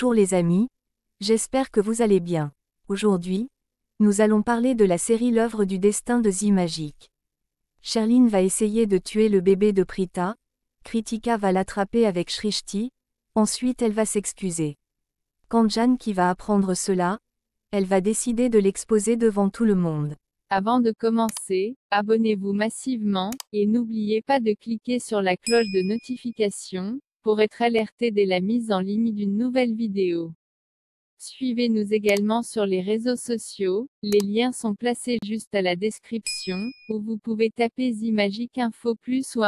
Bonjour les amis, j'espère que vous allez bien. Aujourd'hui, nous allons parler de la série L'œuvre du destin de Z Magic. Cherline va essayer de tuer le bébé de Prita, Kritika va l'attraper avec Shrishti, ensuite elle va s'excuser. Quand Jan qui va apprendre cela, elle va décider de l'exposer devant tout le monde. Avant de commencer, abonnez-vous massivement, et n'oubliez pas de cliquer sur la cloche de notification, pour être alerté dès la mise en ligne d'une nouvelle vidéo. Suivez-nous également sur les réseaux sociaux, les liens sont placés juste à la description, ou vous pouvez taper Zimagic Info Plus ou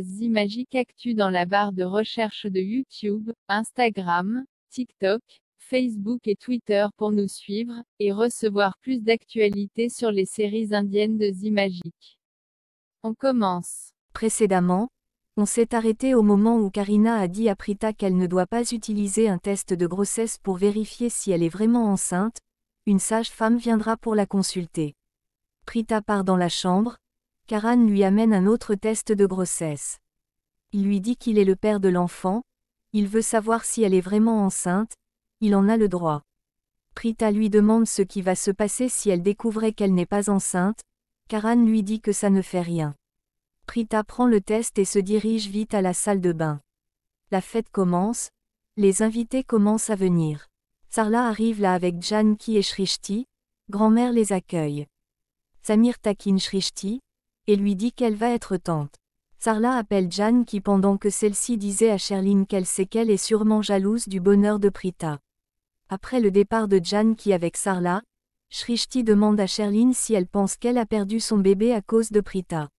Zimagic Actu dans la barre de recherche de YouTube, Instagram, TikTok, Facebook et Twitter pour nous suivre, et recevoir plus d'actualités sur les séries indiennes de Zimagic. On commence. Précédemment, on s'est arrêté au moment où Karina a dit à Prita qu'elle ne doit pas utiliser un test de grossesse pour vérifier si elle est vraiment enceinte, une sage-femme viendra pour la consulter. Prita part dans la chambre, Karan lui amène un autre test de grossesse. Il lui dit qu'il est le père de l'enfant, il veut savoir si elle est vraiment enceinte, il en a le droit. Prita lui demande ce qui va se passer si elle découvrait qu'elle n'est pas enceinte, Karan lui dit que ça ne fait rien. Prita prend le test et se dirige vite à la salle de bain. La fête commence, les invités commencent à venir. Sarla arrive là avec Janki et Shrishti, grand-mère les accueille. Samir taquine Shrishti, et lui dit qu'elle va être tante. Sarla appelle Janki pendant que celle-ci disait à Sherline qu'elle sait qu'elle est sûrement jalouse du bonheur de Prita. Après le départ de Janki avec Sarla, Shrishti demande à Sherline si elle pense qu'elle a perdu son bébé à cause de Prita.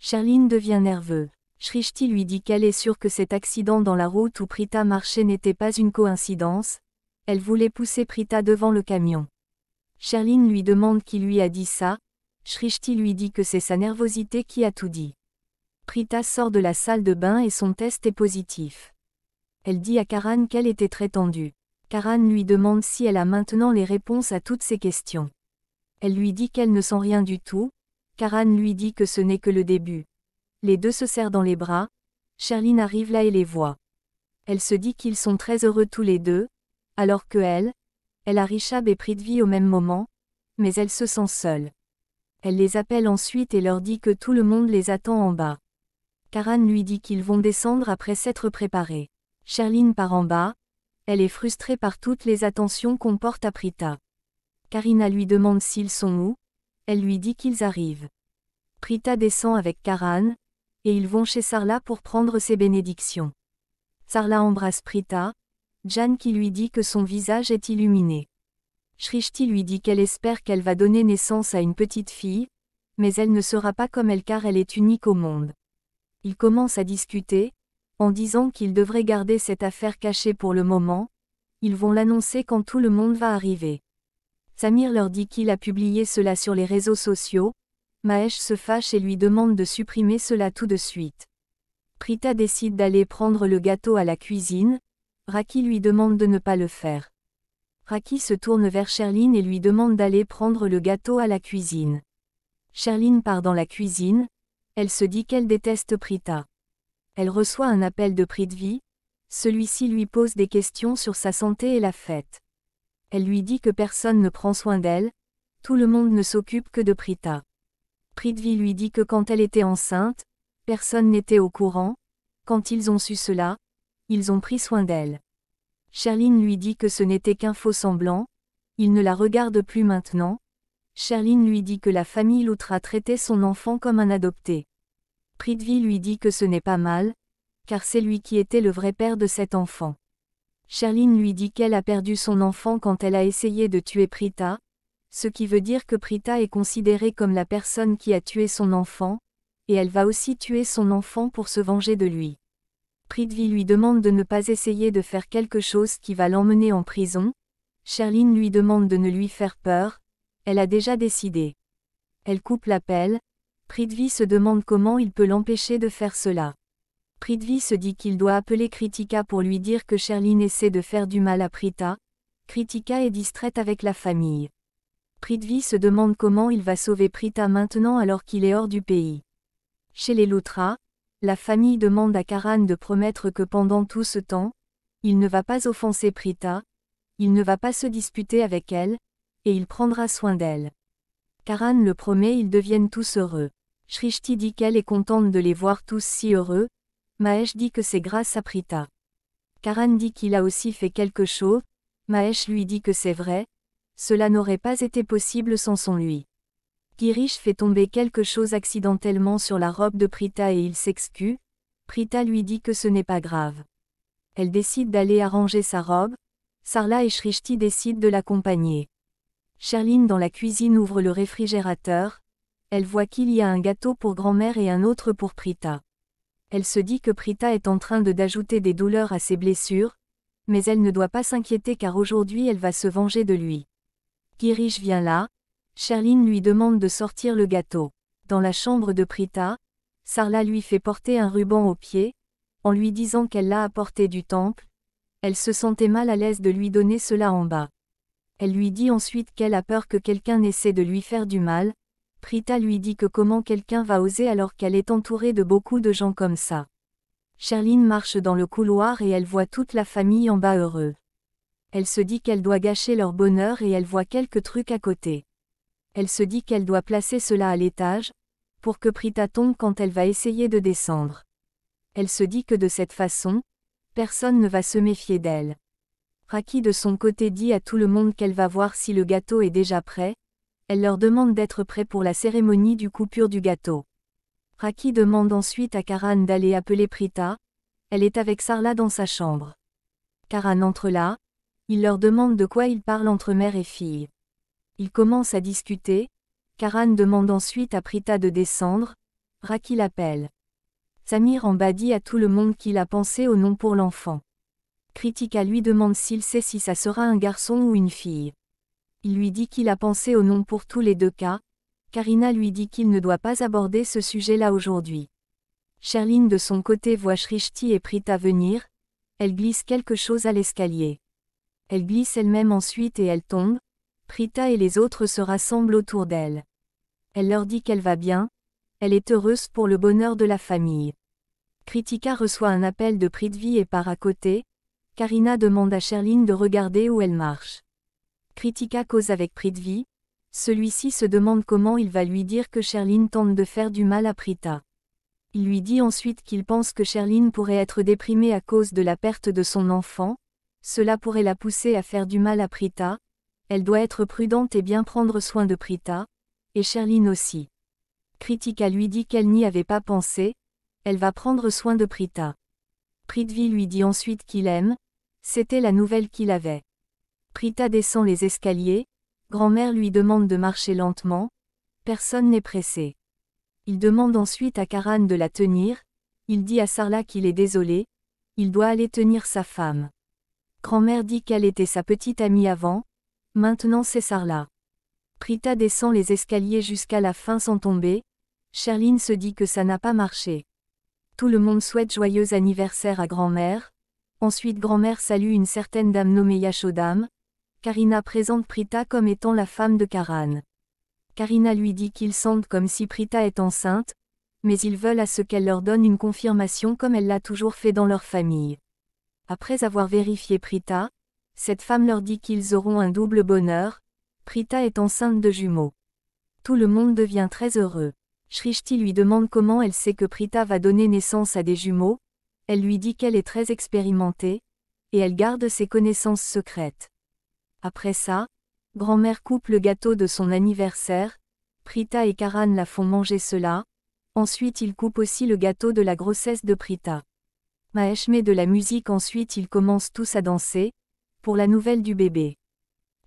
Charline devient nerveux. Shrishti lui dit qu'elle est sûre que cet accident dans la route où Prita marchait n'était pas une coïncidence. Elle voulait pousser Prita devant le camion. Charline lui demande qui lui a dit ça. Shrishti lui dit que c'est sa nervosité qui a tout dit. Prita sort de la salle de bain et son test est positif. Elle dit à Karan qu'elle était très tendue. Karan lui demande si elle a maintenant les réponses à toutes ses questions. Elle lui dit qu'elle ne sent rien du tout, Karan lui dit que ce n'est que le début. Les deux se serrent dans les bras, Sherline arrive là et les voit. Elle se dit qu'ils sont très heureux tous les deux, alors que elle, elle a Richab et Prithvi au même moment, mais elle se sent seule. Elle les appelle ensuite et leur dit que tout le monde les attend en bas. Karan lui dit qu'ils vont descendre après s'être préparés. Sherline part en bas, elle est frustrée par toutes les attentions qu'on porte à Prita. Karina lui demande s'ils sont où, elle lui dit qu'ils arrivent. Prita descend avec Karan, et ils vont chez Sarla pour prendre ses bénédictions. Sarla embrasse Prita, Jan qui lui dit que son visage est illuminé. Shrishti lui dit qu'elle espère qu'elle va donner naissance à une petite fille, mais elle ne sera pas comme elle car elle est unique au monde. Ils commencent à discuter, en disant qu'ils devraient garder cette affaire cachée pour le moment, ils vont l'annoncer quand tout le monde va arriver. Samir leur dit qu'il a publié cela sur les réseaux sociaux. Mahesh se fâche et lui demande de supprimer cela tout de suite. Prita décide d'aller prendre le gâteau à la cuisine. Raki lui demande de ne pas le faire. Raki se tourne vers Sherline et lui demande d'aller prendre le gâteau à la cuisine. Sherline part dans la cuisine. Elle se dit qu'elle déteste Prita. Elle reçoit un appel de Pritvi, Celui-ci lui pose des questions sur sa santé et la fête. Elle lui dit que personne ne prend soin d'elle, tout le monde ne s'occupe que de Prita. Prithvi lui dit que quand elle était enceinte, personne n'était au courant, quand ils ont su cela, ils ont pris soin d'elle. Sherline lui dit que ce n'était qu'un faux semblant, il ne la regarde plus maintenant. Sherline lui dit que la famille Loutra traitait son enfant comme un adopté. Prithvi lui dit que ce n'est pas mal, car c'est lui qui était le vrai père de cet enfant. Sherline lui dit qu'elle a perdu son enfant quand elle a essayé de tuer Prita, ce qui veut dire que Prita est considérée comme la personne qui a tué son enfant, et elle va aussi tuer son enfant pour se venger de lui. Pritvi lui demande de ne pas essayer de faire quelque chose qui va l'emmener en prison, Sherline lui demande de ne lui faire peur, elle a déjà décidé. Elle coupe l'appel, Pritvi se demande comment il peut l'empêcher de faire cela. Prithvi se dit qu'il doit appeler Kritika pour lui dire que Sherline essaie de faire du mal à Prita. Kritika est distraite avec la famille. Prithvi se demande comment il va sauver Prita maintenant alors qu'il est hors du pays. Chez les Loutras, la famille demande à Karan de promettre que pendant tout ce temps, il ne va pas offenser Prita, il ne va pas se disputer avec elle, et il prendra soin d'elle. Karan le promet, ils deviennent tous heureux. Shrishti dit qu'elle est contente de les voir tous si heureux, Mahesh dit que c'est grâce à Prita. Karan dit qu'il a aussi fait quelque chose, Mahesh lui dit que c'est vrai, cela n'aurait pas été possible sans son lui. Girish fait tomber quelque chose accidentellement sur la robe de Prita et il s'excuse, Prita lui dit que ce n'est pas grave. Elle décide d'aller arranger sa robe, Sarla et Shrishti décident de l'accompagner. Sherline dans la cuisine ouvre le réfrigérateur, elle voit qu'il y a un gâteau pour grand-mère et un autre pour Prita. Elle se dit que Prita est en train de d'ajouter des douleurs à ses blessures, mais elle ne doit pas s'inquiéter car aujourd'hui elle va se venger de lui. Girish vient là, Charline lui demande de sortir le gâteau. Dans la chambre de Prita, Sarla lui fait porter un ruban au pied, en lui disant qu'elle l'a apporté du temple, elle se sentait mal à l'aise de lui donner cela en bas. Elle lui dit ensuite qu'elle a peur que quelqu'un essaie de lui faire du mal, Prita lui dit que comment quelqu'un va oser alors qu'elle est entourée de beaucoup de gens comme ça. Sherline marche dans le couloir et elle voit toute la famille en bas heureux. Elle se dit qu'elle doit gâcher leur bonheur et elle voit quelques trucs à côté. Elle se dit qu'elle doit placer cela à l'étage, pour que Prita tombe quand elle va essayer de descendre. Elle se dit que de cette façon, personne ne va se méfier d'elle. Raki de son côté dit à tout le monde qu'elle va voir si le gâteau est déjà prêt, elle leur demande d'être prêts pour la cérémonie du coupure du gâteau. Raki demande ensuite à Karan d'aller appeler Prita. Elle est avec Sarla dans sa chambre. Karan entre là. Il leur demande de quoi ils parlent entre mère et fille. Ils commencent à discuter. Karan demande ensuite à Prita de descendre. Raki l'appelle. Samir en bas dit à tout le monde qu'il a pensé au nom pour l'enfant. Kritika lui demande s'il sait si ça sera un garçon ou une fille. Il lui dit qu'il a pensé au nom pour tous les deux cas. Karina lui dit qu'il ne doit pas aborder ce sujet-là aujourd'hui. Sherline de son côté voit Shrishti et Prita à venir. Elle glisse quelque chose à l'escalier. Elle glisse elle-même ensuite et elle tombe. Prita et les autres se rassemblent autour d'elle. Elle leur dit qu'elle va bien. Elle est heureuse pour le bonheur de la famille. Kritika reçoit un appel de Prithvi et part à côté. Karina demande à Sherline de regarder où elle marche. Kritika cause avec Prithvi. Celui-ci se demande comment il va lui dire que Sherline tente de faire du mal à Prita. Il lui dit ensuite qu'il pense que Sherline pourrait être déprimée à cause de la perte de son enfant. Cela pourrait la pousser à faire du mal à Prita. Elle doit être prudente et bien prendre soin de Prita. Et Sherline aussi. Kritika lui dit qu'elle n'y avait pas pensé. Elle va prendre soin de Prita. Prithvi lui dit ensuite qu'il aime. C'était la nouvelle qu'il avait. Prita descend les escaliers, grand-mère lui demande de marcher lentement, personne n'est pressé. Il demande ensuite à Karan de la tenir, il dit à Sarla qu'il est désolé, il doit aller tenir sa femme. Grand-mère dit qu'elle était sa petite amie avant, maintenant c'est Sarla. Prita descend les escaliers jusqu'à la fin sans tomber, Sherline se dit que ça n'a pas marché. Tout le monde souhaite joyeux anniversaire à grand-mère, ensuite grand-mère salue une certaine dame nommée Yashodam, Karina présente Prita comme étant la femme de Karan. Karina lui dit qu'ils sentent comme si Prita est enceinte, mais ils veulent à ce qu'elle leur donne une confirmation comme elle l'a toujours fait dans leur famille. Après avoir vérifié Prita, cette femme leur dit qu'ils auront un double bonheur, Prita est enceinte de jumeaux. Tout le monde devient très heureux. Shrishti lui demande comment elle sait que Prita va donner naissance à des jumeaux, elle lui dit qu'elle est très expérimentée, et elle garde ses connaissances secrètes. Après ça, grand-mère coupe le gâteau de son anniversaire, Prita et Karan la font manger cela, ensuite ils coupent aussi le gâteau de la grossesse de Prita. Mahesh met de la musique ensuite ils commencent tous à danser, pour la nouvelle du bébé.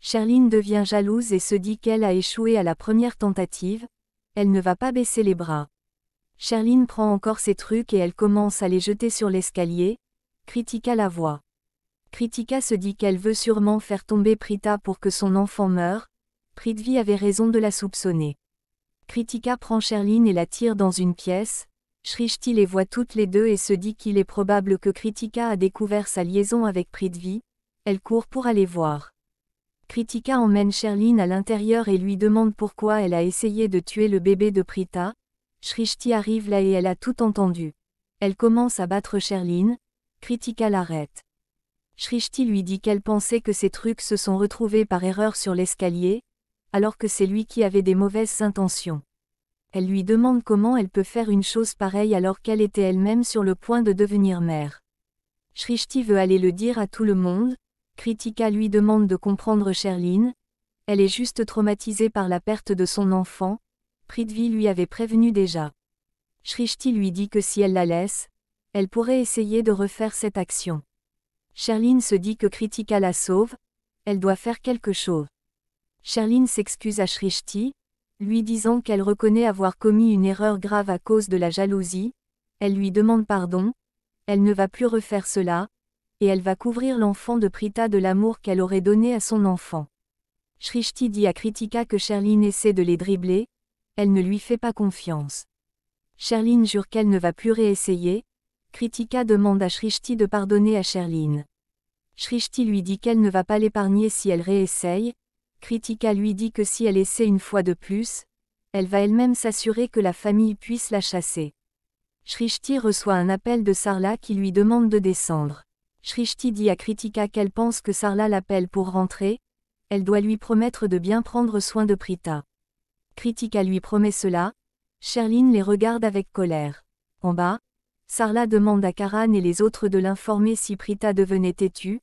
Sherline devient jalouse et se dit qu'elle a échoué à la première tentative, elle ne va pas baisser les bras. Sherline prend encore ses trucs et elle commence à les jeter sur l'escalier, critiqua la voix. Kritika se dit qu'elle veut sûrement faire tomber Prita pour que son enfant meure. Prithvi avait raison de la soupçonner. Kritika prend Sherline et la tire dans une pièce. Shrishti les voit toutes les deux et se dit qu'il est probable que Kritika a découvert sa liaison avec Prithvi. Elle court pour aller voir. Kritika emmène Sherline à l'intérieur et lui demande pourquoi elle a essayé de tuer le bébé de Prita. Shrishti arrive là et elle a tout entendu. Elle commence à battre Sherline. Kritika l'arrête. Shrishti lui dit qu'elle pensait que ces trucs se sont retrouvés par erreur sur l'escalier, alors que c'est lui qui avait des mauvaises intentions. Elle lui demande comment elle peut faire une chose pareille alors qu'elle était elle-même sur le point de devenir mère. Shrishti veut aller le dire à tout le monde, Kritika lui demande de comprendre Cherline. elle est juste traumatisée par la perte de son enfant, Prithvi lui avait prévenu déjà. Shrishti lui dit que si elle la laisse, elle pourrait essayer de refaire cette action. Sherline se dit que Kritika la sauve, elle doit faire quelque chose. Sherline s'excuse à Shrishti, lui disant qu'elle reconnaît avoir commis une erreur grave à cause de la jalousie, elle lui demande pardon, elle ne va plus refaire cela, et elle va couvrir l'enfant de Prita de l'amour qu'elle aurait donné à son enfant. Shrishti dit à Kritika que Sherline essaie de les dribbler, elle ne lui fait pas confiance. Sherline jure qu'elle ne va plus réessayer, Kritika demande à Shrishti de pardonner à Sherline. Shrishti lui dit qu'elle ne va pas l'épargner si elle réessaye, Kritika lui dit que si elle essaie une fois de plus, elle va elle-même s'assurer que la famille puisse la chasser. Shrishti reçoit un appel de Sarla qui lui demande de descendre. Shrishti dit à Kritika qu'elle pense que Sarla l'appelle pour rentrer, elle doit lui promettre de bien prendre soin de Prita. Kritika lui promet cela, Sherline les regarde avec colère. En bas, Sarla demande à Karan et les autres de l'informer si Prita devenait têtue,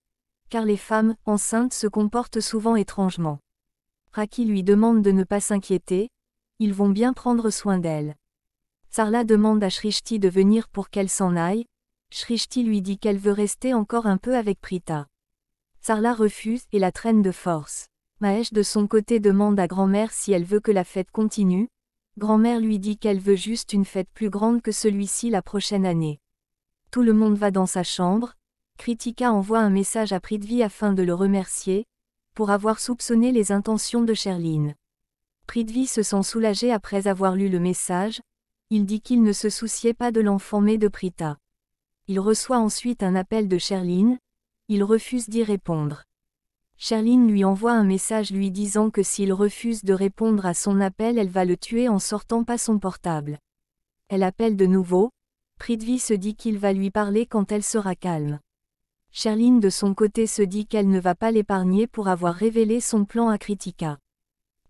car les femmes enceintes se comportent souvent étrangement. Raki lui demande de ne pas s'inquiéter, ils vont bien prendre soin d'elle. Sarla demande à Shrishti de venir pour qu'elle s'en aille, Shrishti lui dit qu'elle veut rester encore un peu avec Prita. Sarla refuse et la traîne de force. Mahesh de son côté demande à grand-mère si elle veut que la fête continue, Grand-mère lui dit qu'elle veut juste une fête plus grande que celui-ci la prochaine année. Tout le monde va dans sa chambre, Kritika envoie un message à Prithvi afin de le remercier, pour avoir soupçonné les intentions de Sherline. Prithvi se sent soulagé après avoir lu le message, il dit qu'il ne se souciait pas de l'enfant mais de Prita. Il reçoit ensuite un appel de Sherline, il refuse d'y répondre. Sherline lui envoie un message lui disant que s'il refuse de répondre à son appel elle va le tuer en sortant pas son portable. Elle appelle de nouveau, Prithvi se dit qu'il va lui parler quand elle sera calme. Sherline de son côté se dit qu'elle ne va pas l'épargner pour avoir révélé son plan à Kritika.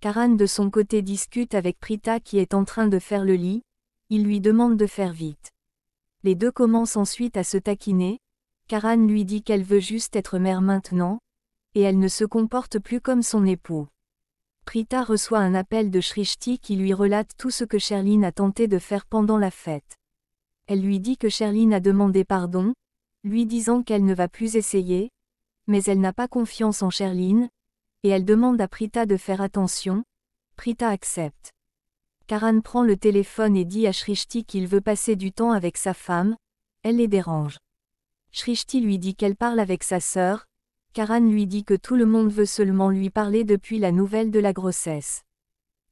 Karan de son côté discute avec Prita qui est en train de faire le lit, il lui demande de faire vite. Les deux commencent ensuite à se taquiner, Karan lui dit qu'elle veut juste être mère maintenant, et elle ne se comporte plus comme son époux. Prita reçoit un appel de Shrishti qui lui relate tout ce que Sherline a tenté de faire pendant la fête. Elle lui dit que Sherline a demandé pardon, lui disant qu'elle ne va plus essayer, mais elle n'a pas confiance en Sherline, et elle demande à Prita de faire attention. Prita accepte. Karan prend le téléphone et dit à Shrishti qu'il veut passer du temps avec sa femme, elle les dérange. Shrishti lui dit qu'elle parle avec sa sœur, Karan lui dit que tout le monde veut seulement lui parler depuis la nouvelle de la grossesse.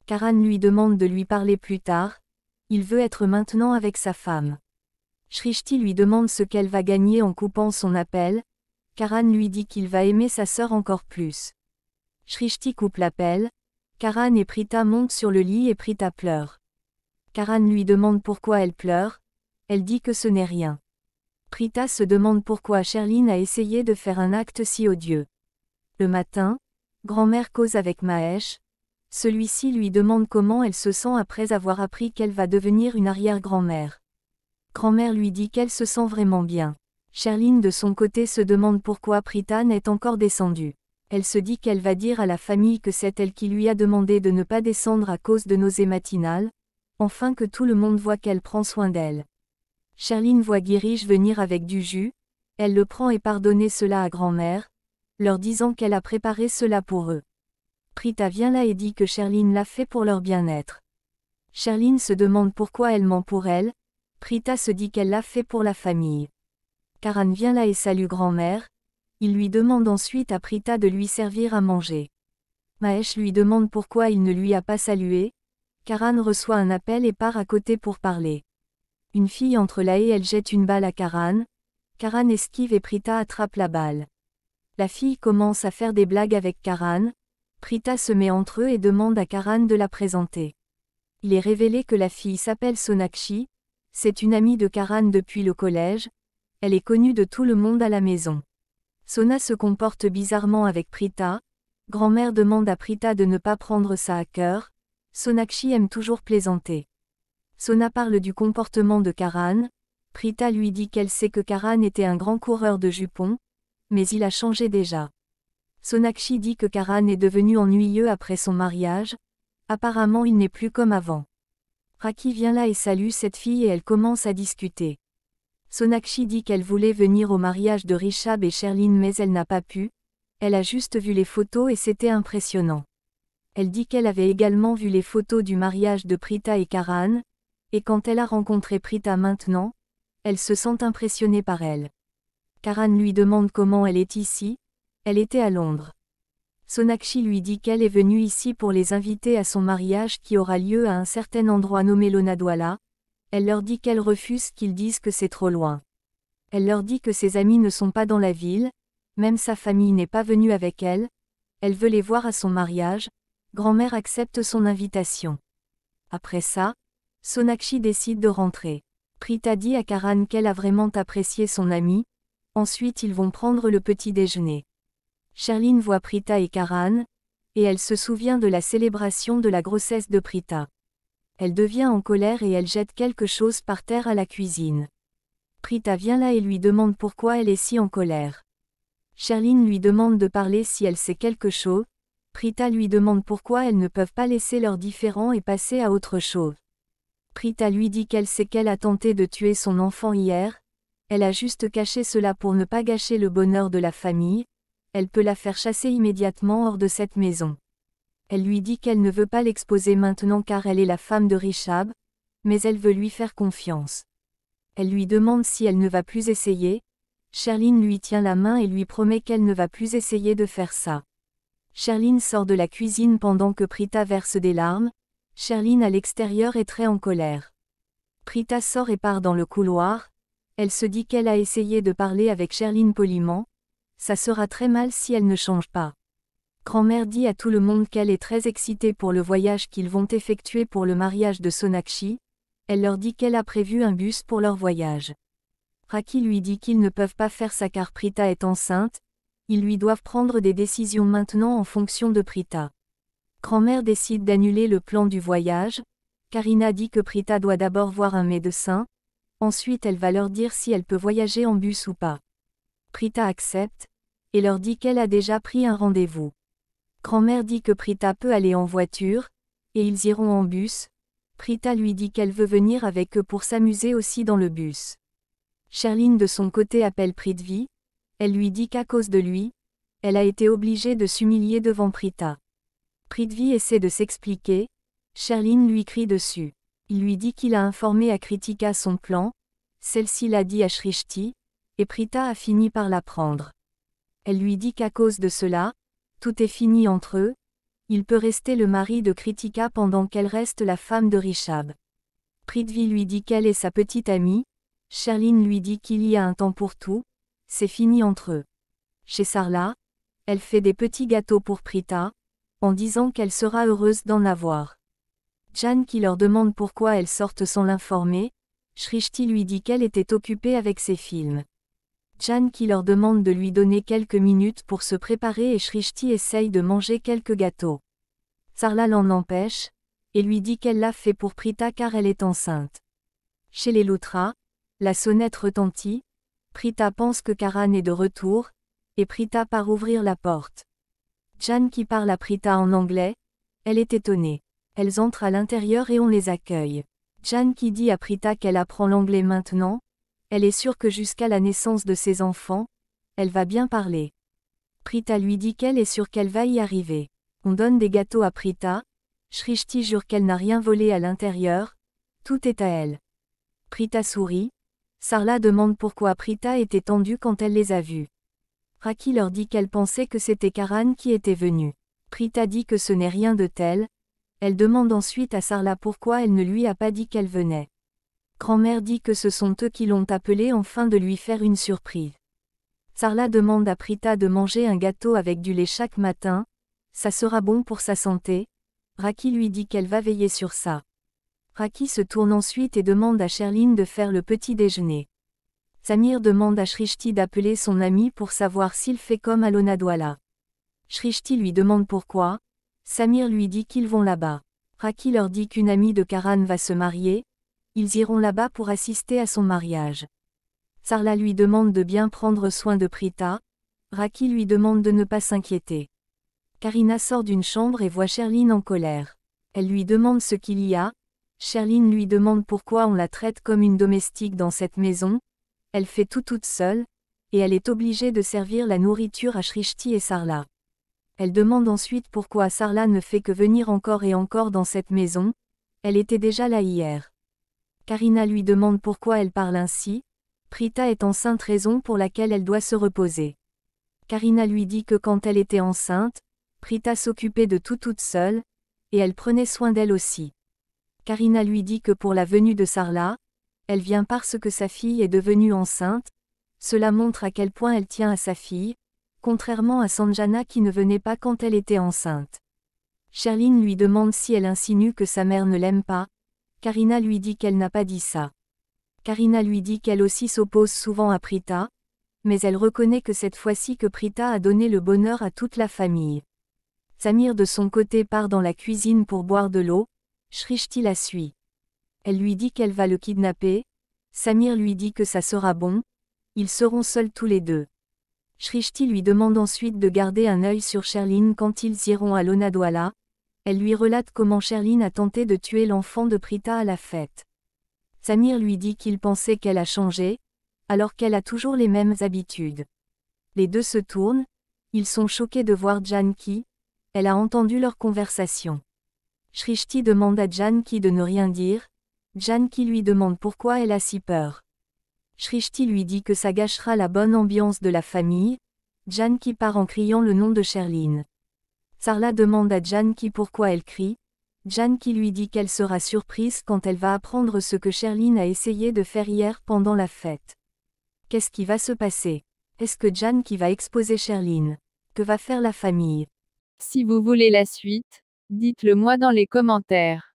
Karan lui demande de lui parler plus tard, il veut être maintenant avec sa femme. Shrishti lui demande ce qu'elle va gagner en coupant son appel, Karan lui dit qu'il va aimer sa sœur encore plus. Shrishti coupe l'appel, Karan et Prita montent sur le lit et Prita pleure. Karan lui demande pourquoi elle pleure, elle dit que ce n'est rien. Prita se demande pourquoi Sherline a essayé de faire un acte si odieux. Le matin, grand-mère cause avec Mahesh. Celui-ci lui demande comment elle se sent après avoir appris qu'elle va devenir une arrière-grand-mère. Grand-mère lui dit qu'elle se sent vraiment bien. Sherline de son côté se demande pourquoi Prita n'est encore descendue. Elle se dit qu'elle va dire à la famille que c'est elle qui lui a demandé de ne pas descendre à cause de nausées matinales, enfin que tout le monde voit qu'elle prend soin d'elle. Charline voit Guirige venir avec du jus, elle le prend et pardonne cela à grand-mère, leur disant qu'elle a préparé cela pour eux. Prita vient là et dit que Charline l'a fait pour leur bien-être. Charline se demande pourquoi elle ment pour elle, Prita se dit qu'elle l'a fait pour la famille. Karan vient là et salue grand-mère, il lui demande ensuite à Prita de lui servir à manger. Mahesh lui demande pourquoi il ne lui a pas salué, Karan reçoit un appel et part à côté pour parler. Une fille entre la et elle jette une balle à Karan. Karan esquive et Prita attrape la balle. La fille commence à faire des blagues avec Karan. Prita se met entre eux et demande à Karan de la présenter. Il est révélé que la fille s'appelle Sonakshi, c'est une amie de Karan depuis le collège, elle est connue de tout le monde à la maison. Sona se comporte bizarrement avec Prita, grand-mère demande à Prita de ne pas prendre ça à cœur, Sonakshi aime toujours plaisanter. Sona parle du comportement de Karan, Prita lui dit qu'elle sait que Karan était un grand coureur de jupons, mais il a changé déjà. Sonakshi dit que Karan est devenu ennuyeux après son mariage, apparemment il n'est plus comme avant. Raki vient là et salue cette fille et elle commence à discuter. Sonakshi dit qu'elle voulait venir au mariage de Richab et Sherline mais elle n'a pas pu, elle a juste vu les photos et c'était impressionnant. Elle dit qu'elle avait également vu les photos du mariage de Prita et Karan, et quand elle a rencontré Prita maintenant, elle se sent impressionnée par elle. Karan lui demande comment elle est ici, elle était à Londres. Sonakshi lui dit qu'elle est venue ici pour les inviter à son mariage qui aura lieu à un certain endroit nommé Lonadwala, elle leur dit qu'elle refuse qu'ils disent que c'est trop loin. Elle leur dit que ses amis ne sont pas dans la ville, même sa famille n'est pas venue avec elle, elle veut les voir à son mariage, grand-mère accepte son invitation. Après ça, Sonakshi décide de rentrer. Prita dit à Karan qu'elle a vraiment apprécié son ami. Ensuite, ils vont prendre le petit déjeuner. Sherline voit Prita et Karan, et elle se souvient de la célébration de la grossesse de Prita. Elle devient en colère et elle jette quelque chose par terre à la cuisine. Prita vient là et lui demande pourquoi elle est si en colère. Sherline lui demande de parler si elle sait quelque chose. Prita lui demande pourquoi elles ne peuvent pas laisser leurs différends et passer à autre chose. Prita lui dit qu'elle sait qu'elle a tenté de tuer son enfant hier, elle a juste caché cela pour ne pas gâcher le bonheur de la famille, elle peut la faire chasser immédiatement hors de cette maison. Elle lui dit qu'elle ne veut pas l'exposer maintenant car elle est la femme de Richab, mais elle veut lui faire confiance. Elle lui demande si elle ne va plus essayer, Sherline lui tient la main et lui promet qu'elle ne va plus essayer de faire ça. Sherline sort de la cuisine pendant que Prita verse des larmes, Sherline à l'extérieur est très en colère. Prita sort et part dans le couloir, elle se dit qu'elle a essayé de parler avec Cherline poliment, ça sera très mal si elle ne change pas. Grand-mère dit à tout le monde qu'elle est très excitée pour le voyage qu'ils vont effectuer pour le mariage de Sonakshi, elle leur dit qu'elle a prévu un bus pour leur voyage. Raki lui dit qu'ils ne peuvent pas faire ça car Prita est enceinte, ils lui doivent prendre des décisions maintenant en fonction de Prita. Grand-mère décide d'annuler le plan du voyage. Karina dit que Prita doit d'abord voir un médecin. Ensuite, elle va leur dire si elle peut voyager en bus ou pas. Prita accepte et leur dit qu'elle a déjà pris un rendez-vous. Grand-mère dit que Prita peut aller en voiture et ils iront en bus. Prita lui dit qu'elle veut venir avec eux pour s'amuser aussi dans le bus. Cherline de son côté appelle Pritvi, Elle lui dit qu'à cause de lui, elle a été obligée de s'humilier devant Prita. Prithvi essaie de s'expliquer, Sherline lui crie dessus. Il lui dit qu'il a informé à Kritika son plan, celle-ci l'a dit à Shrishti, et Prita a fini par l'apprendre. Elle lui dit qu'à cause de cela, tout est fini entre eux, il peut rester le mari de Kritika pendant qu'elle reste la femme de Rishab. Prithvi lui dit qu'elle est sa petite amie, Sherline lui dit qu'il y a un temps pour tout, c'est fini entre eux. Chez Sarla, elle fait des petits gâteaux pour Prita, en disant qu'elle sera heureuse d'en avoir. Jan qui leur demande pourquoi elle sortent sans l'informer, Shrishti lui dit qu'elle était occupée avec ses films. Jan qui leur demande de lui donner quelques minutes pour se préparer et Shrishti essaye de manger quelques gâteaux. Sarla l'en empêche, et lui dit qu'elle l'a fait pour Prita car elle est enceinte. Chez les Loutras, la sonnette retentit, Prita pense que Karan est de retour, et Prita part ouvrir la porte. Jan qui parle à Prita en anglais. Elle est étonnée. Elles entrent à l'intérieur et on les accueille. Jan qui dit à Prita qu'elle apprend l'anglais maintenant. Elle est sûre que jusqu'à la naissance de ses enfants, elle va bien parler. Prita lui dit qu'elle est sûre qu'elle va y arriver. On donne des gâteaux à Prita. Shrishti jure qu'elle n'a rien volé à l'intérieur. Tout est à elle. Prita sourit. Sarla demande pourquoi Prita était tendue quand elle les a vus. Raki leur dit qu'elle pensait que c'était Karan qui était venu. Prita dit que ce n'est rien de tel. Elle demande ensuite à Sarla pourquoi elle ne lui a pas dit qu'elle venait. Grand-mère dit que ce sont eux qui l'ont appelée enfin de lui faire une surprise. Sarla demande à Prita de manger un gâteau avec du lait chaque matin. Ça sera bon pour sa santé. Raki lui dit qu'elle va veiller sur ça. Raki se tourne ensuite et demande à Sherline de faire le petit déjeuner. Samir demande à Shrishti d'appeler son ami pour savoir s'il fait comme à Douala. Shrishti lui demande pourquoi. Samir lui dit qu'ils vont là-bas. Raki leur dit qu'une amie de Karan va se marier. Ils iront là-bas pour assister à son mariage. Sarla lui demande de bien prendre soin de Prita. Raki lui demande de ne pas s'inquiéter. Karina sort d'une chambre et voit Sherline en colère. Elle lui demande ce qu'il y a. Sherline lui demande pourquoi on la traite comme une domestique dans cette maison. Elle fait tout toute seule, et elle est obligée de servir la nourriture à Shrishti et Sarla. Elle demande ensuite pourquoi Sarla ne fait que venir encore et encore dans cette maison, elle était déjà là hier. Karina lui demande pourquoi elle parle ainsi, Prita est enceinte raison pour laquelle elle doit se reposer. Karina lui dit que quand elle était enceinte, Prita s'occupait de tout toute seule, et elle prenait soin d'elle aussi. Karina lui dit que pour la venue de Sarla, elle vient parce que sa fille est devenue enceinte, cela montre à quel point elle tient à sa fille, contrairement à Sanjana qui ne venait pas quand elle était enceinte. Sherline lui demande si elle insinue que sa mère ne l'aime pas, Karina lui dit qu'elle n'a pas dit ça. Karina lui dit qu'elle aussi s'oppose souvent à Prita, mais elle reconnaît que cette fois-ci que Prita a donné le bonheur à toute la famille. Samir de son côté part dans la cuisine pour boire de l'eau, Shrishti la suit. Elle lui dit qu'elle va le kidnapper. Samir lui dit que ça sera bon. Ils seront seuls tous les deux. Shrishti lui demande ensuite de garder un œil sur Sherline quand ils iront à Lonadwala. Elle lui relate comment Sherline a tenté de tuer l'enfant de Prita à la fête. Samir lui dit qu'il pensait qu'elle a changé, alors qu'elle a toujours les mêmes habitudes. Les deux se tournent, ils sont choqués de voir Janki, elle a entendu leur conversation. Shrishti demande à Janki de ne rien dire, Jan qui lui demande pourquoi elle a si peur. Shrishti lui dit que ça gâchera la bonne ambiance de la famille. Jan qui part en criant le nom de Sherline. Sarla demande à Jan qui pourquoi elle crie. Jan qui lui dit qu'elle sera surprise quand elle va apprendre ce que Sherline a essayé de faire hier pendant la fête. Qu'est-ce qui va se passer Est-ce que Jan qui va exposer Sherline Que va faire la famille Si vous voulez la suite, dites-le moi dans les commentaires.